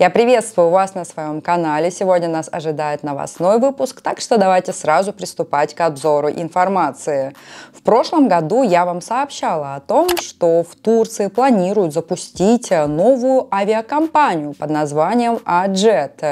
Я приветствую вас на своем канале. Сегодня нас ожидает новостной выпуск, так что давайте сразу приступать к обзору информации. В прошлом году я вам сообщала о том, что в Турции планируют запустить новую авиакомпанию под названием Аджет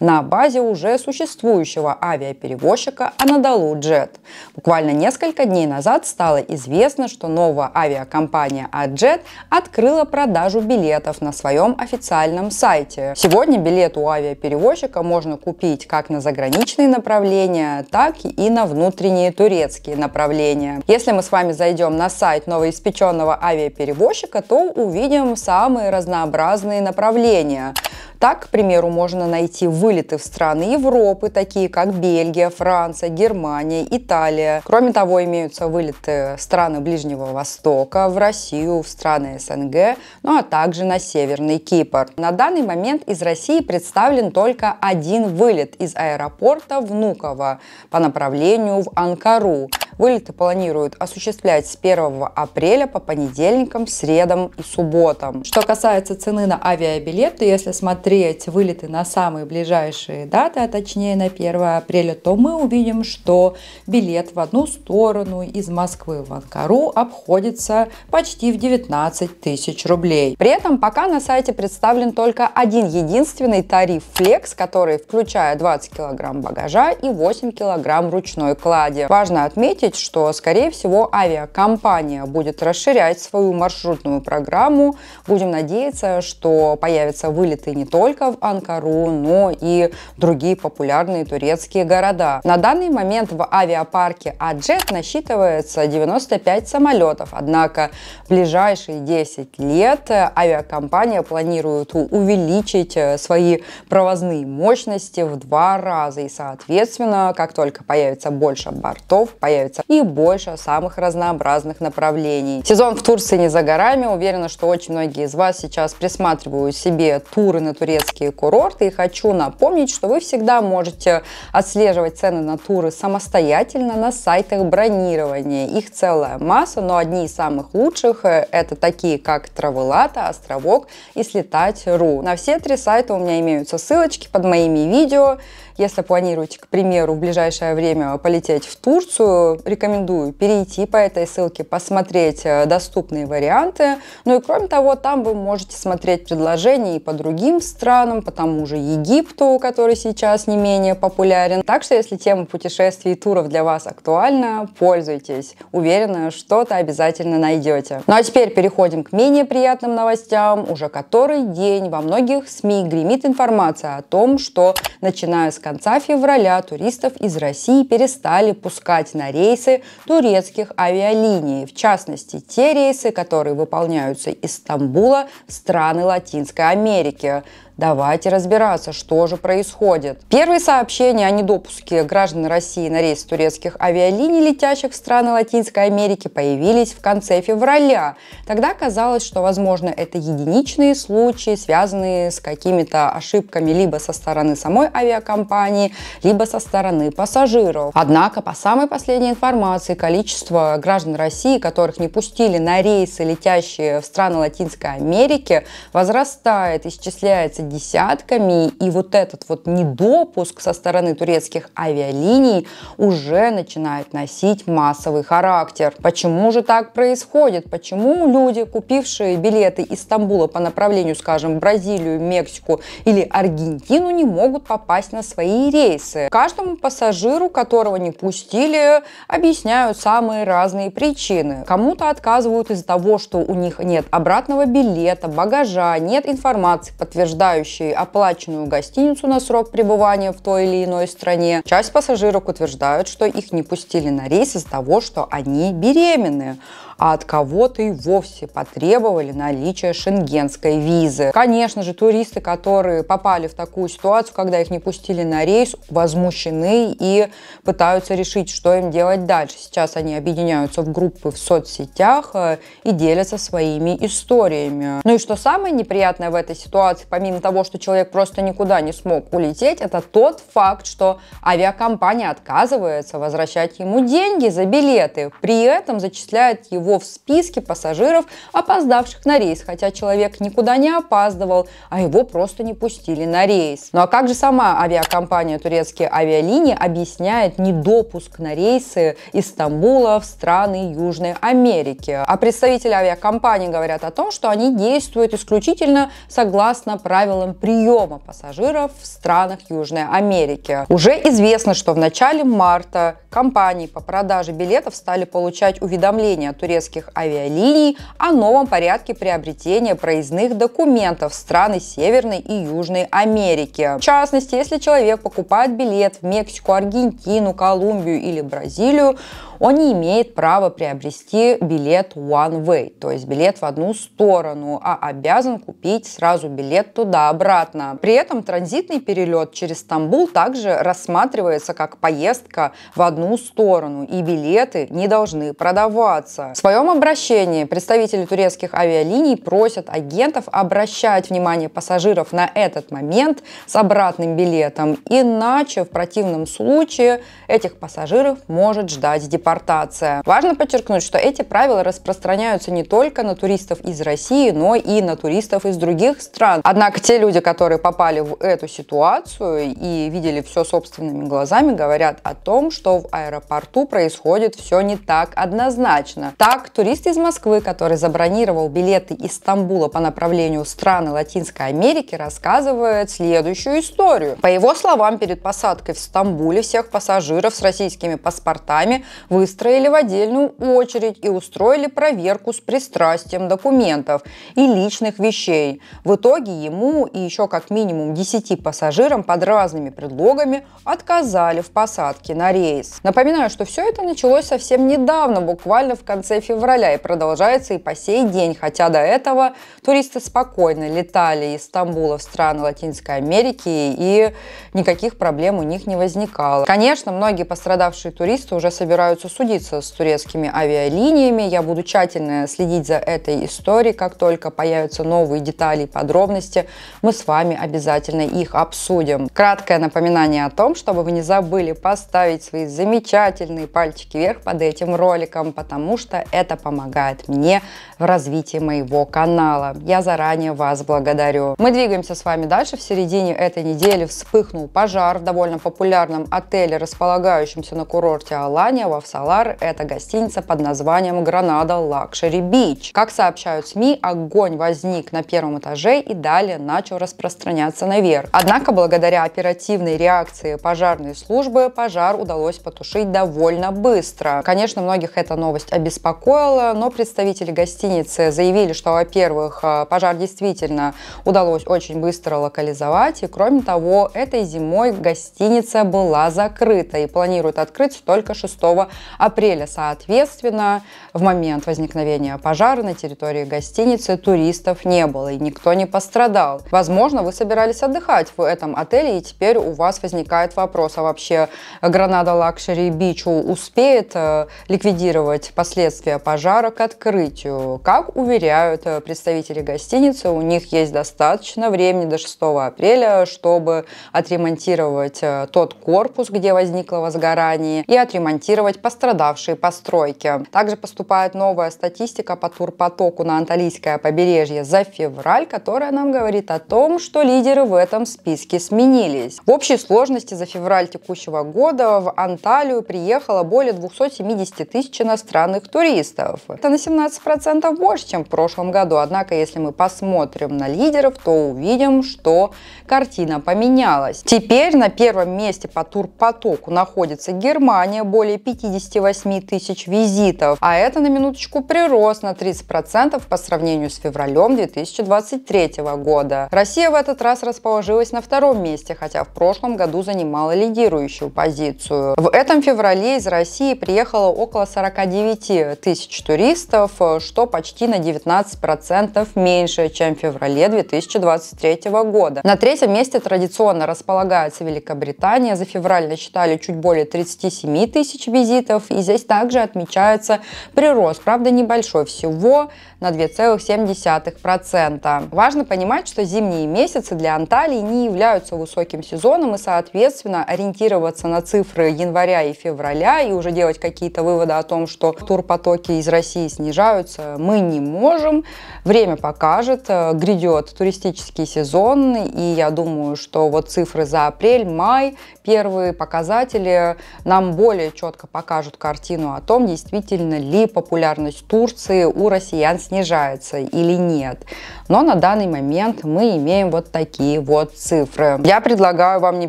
на базе уже существующего авиаперевозчика Анадолу Джет. Буквально несколько дней назад стало известно, что новая авиакомпания Аджет открыла продажу билетов на своем официальном сайте случае. Сегодня билет у авиаперевозчика можно купить как на заграничные направления, так и на внутренние турецкие направления. Если мы с вами зайдем на сайт новоиспеченного авиаперевозчика, то увидим самые разнообразные направления. Так, к примеру, можно найти вылеты в страны Европы, такие как Бельгия, Франция, Германия, Италия. Кроме того, имеются вылеты в страны Ближнего Востока, в Россию, в страны СНГ, ну а также на Северный Кипр. На данный момент из России представлен только один вылет из аэропорта Внуково по направлению в Анкару. Вылеты планируют осуществлять с 1 апреля по понедельникам, средам и субботам. Что касается цены на авиабилет, то если смотреть вылеты на самые ближайшие даты, а точнее на 1 апреля, то мы увидим, что билет в одну сторону из Москвы в Анкару обходится почти в 19 тысяч рублей. При этом пока на сайте представлен только один единственный тариф Flex, который включает 20 килограмм багажа и 8 килограмм ручной клади. Важно отметить, гласит, что, скорее всего, авиакомпания будет расширять свою маршрутную программу. Будем надеяться, что появятся вылеты не только в Анкару, но и другие популярные турецкие города. На данный момент в авиапарке Аджет насчитывается 95 самолетов, однако в ближайшие 10 лет авиакомпания планирует увеличить э, свои провозные мощности в два раза и, соответственно, как только появится больше бортов, появится оказывается их больше самых разнообразных направлений. Сезон в Турции не за горами. Уверена, что очень многие из вас сейчас присматривают себе туры на турецкие курорты. И хочу напомнить, что вы всегда можете отслеживать цены на туры самостоятельно на сайтах бронирования. Их целая масса, но одни из самых лучших это такие, как Travelata, Островок и Слетать.ру. На все три сайта у меня имеются ссылочки под моими видео. Если планируете, к примеру, в ближайшее время полететь в Турцию, рекомендую перейти по этой ссылке, посмотреть э, доступные варианты. Ну и кроме того, там вы можете смотреть предложения и по другим странам, по тому же Египту, который сейчас не менее популярен. Так что, если тема путешествий и туров для вас актуальна, пользуйтесь. Уверена, что-то обязательно найдете. Ну а теперь переходим к менее приятным новостям. Уже который день во многих СМИ гремит информация о том, что начиная с конца февраля туристов из России перестали пускать на рейсы турецких авиалиний, в частности, те рейсы, которые выполняются из Стамбула в страны Латинской Америки. Давайте разбираться, что же происходит. Первые сообщения о недопуске граждан России на рейс турецких авиалиний, летящих в страны Латинской Америки, появились в конце февраля. Тогда казалось, что, возможно, это единичные случаи, связанные с какими-то ошибками либо со стороны самой авиакомпании, либо со стороны пассажиров. Однако, по самой последней информации, количество граждан России, которых не пустили на рейсы, летящие в страны Латинской Америки, возрастает, исчисляется десятками, и вот этот вот недопуск со стороны турецких авиалиний уже начинает носить массовый характер. Почему же так происходит? Почему люди, купившие билеты из Стамбула по направлению, скажем, Бразилию, Мексику или Аргентину, не могут попасть на свои рейсы? Каждому пассажиру, которого не пустили, объясняют самые разные причины. Кому-то отказывают из-за того, что у них нет обратного билета, багажа, нет информации, подтверждающей отдыхающий оплаченную гостиницу на срок пребывания в той или иной стране. Часть пассажирок утверждают, что их не пустили на рейс из-за того, что они беременны а от кого-то и вовсе потребовали наличие шенгенской визы. Конечно же, туристы, которые попали в такую ситуацию, когда их не пустили на рейс, возмущены и пытаются решить, что им делать дальше. Сейчас они объединяются в группы в соцсетях э, и делятся своими историями. Ну и что самое неприятное в этой ситуации, помимо того, что человек просто никуда не смог улететь, это тот факт, что авиакомпания отказывается возвращать ему деньги за билеты, при этом зачисляет его в списке пассажиров, опоздавших на рейс, хотя человек никуда не опаздывал, а его просто не пустили на рейс. Ну а как же сама авиакомпания «Турецкие авиалинии» объясняет недопуск на рейсы из Стамбула в страны Южной Америки? А представители авиакомпании говорят о том, что они действуют исключительно согласно правилам правилам приема пассажиров в странах Южной Америки. Уже известно, что в начале марта компании по продаже билетов стали получать уведомления турецких авиалиний о новом порядке приобретения проездных документов в страны Северной и Южной Америки. В частности, если человек покупает билет в Мексику, Аргентину, Колумбию или Бразилию, он не имеет права приобрести билет one way, то есть билет в одну сторону, а обязан купить сразу билет туда, обратно При этом транзитный перелет через Стамбул также рассматривается как поездка в одну сторону, и билеты не должны продаваться. В своем обращении представители турецких авиалиний просят агентов обращать внимание пассажиров на этот момент с обратным билетом, иначе в противном случае этих пассажиров может ждать депортация. Важно подчеркнуть, что эти правила распространяются не только на туристов из России, но и на туристов из других стран. Однако, те те люди, которые попали в эту ситуацию и видели все собственными глазами, говорят о том, что в аэропорту происходит все не так однозначно. Так, турист из Москвы, который забронировал билеты из Стамбула по направлению страны Латинской Америки, рассказывает следующую историю. По его словам, перед посадкой в Стамбуле всех пассажиров с российскими паспортами выстроили в отдельную очередь и устроили проверку с пристрастием документов и личных вещей. В итоге ему ну и еще как минимум 10 пассажирам под разными предлогами отказали в посадке на рейс. Напоминаю, что все это началось совсем недавно, буквально в конце февраля, и продолжается и по сей день, хотя до этого туристы спокойно летали из Стамбула в страны Латинской Америки, и никаких проблем у них не возникало. Конечно, многие пострадавшие туристы уже собираются судиться с турецкими авиалиниями. Я буду тщательно следить за этой историей, как только появятся новые детали и подробности. Мы с вами обязательно их обсудим. Краткое напоминание о том, чтобы вы не забыли поставить свои замечательные пальчики вверх под этим роликом, потому что это помогает мне в развитии моего канала. Я заранее вас благодарю. Мы двигаемся с вами дальше. В середине этой недели вспыхнул пожар в довольно популярном отеле, располагающемся на курорте Алания во Авсалар. Это гостиница под названием Гранада Лакшери Бич. Как сообщают СМИ, огонь возник на первом этаже и далее начал начал распространяться наверх. Однако, благодаря оперативной реакции пожарной службы, пожар удалось потушить довольно быстро. Конечно, многих эта новость обеспокоила, но представители гостиницы заявили, что, во-первых, э, пожар действительно удалось очень быстро локализовать, и, кроме того, этой зимой гостиница была закрыта и планируют открыть только 6 апреля. Соответственно, в момент возникновения пожара на территории гостиницы туристов не было, и никто не пострадал. Возможно, вы собирались отдыхать в этом отеле, и теперь у вас возникает вопрос, а вообще Гранада Лакшери Бичу успеет э, ликвидировать последствия пожара к открытию? Как уверяют э, представители гостиницы, у них есть достаточно времени до 6 апреля, чтобы отремонтировать э, тот корпус, где возникло возгорание, и отремонтировать пострадавшие постройки. Также поступает новая статистика по турпотоку на Анталийское побережье за февраль, которая нам говорит о том, что лидеры в этом списке сменились. В общей сложности за февраль текущего года в Анталию приехало более 270 тысяч иностранных туристов. Это на 17% больше, чем в прошлом году. Однако, если мы посмотрим на лидеров, то увидим, что картина поменялась. Теперь на первом месте по турпотоку находится Германия, более 58 тысяч визитов. А это на минуточку прирост на 30% по сравнению с февралем 2023 года. Россия в этот раз расположилась на втором месте, хотя в прошлом году занимала лидирующую позицию. В этом феврале из России приехало около 49 тысяч туристов, что почти на 19% меньше, чем в феврале 2023 года. На третьем месте традиционно располагается Великобритания. За февраль насчитали чуть более 37 тысяч визитов, и здесь также отмечается прирост, правда небольшой, всего на 2,7%. Важно понимать, что зимние месяцы для Анталии не являются высоким сезоном, и, соответственно, ориентироваться на цифры января и февраля и уже делать какие-то выводы о том, что турпотоки из России снижаются, мы не можем. Время покажет, э, грядет туристический сезон, и я думаю, что вот цифры за апрель, май, первые показатели нам более четко покажут картину о том, действительно ли популярность Турции у россиян снижается или нет но на данный момент мы имеем вот такие вот цифры. Я предлагаю вам не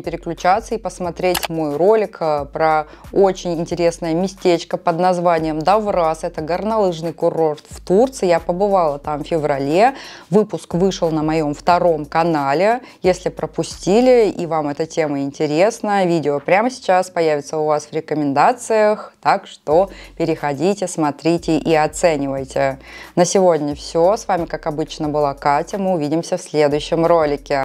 переключаться и посмотреть мой ролик э, про очень интересное местечко под названием Даврас. Это горнолыжный курорт в Турции. Я побывала там в феврале. Выпуск вышел на моем втором канале. Если пропустили и вам эта тема интересна, видео прямо сейчас появится у вас в рекомендациях. Так что переходите, смотрите и оценивайте. На сегодня все. С вами, как обычно, была была Катя. Мы увидимся в следующем ролике.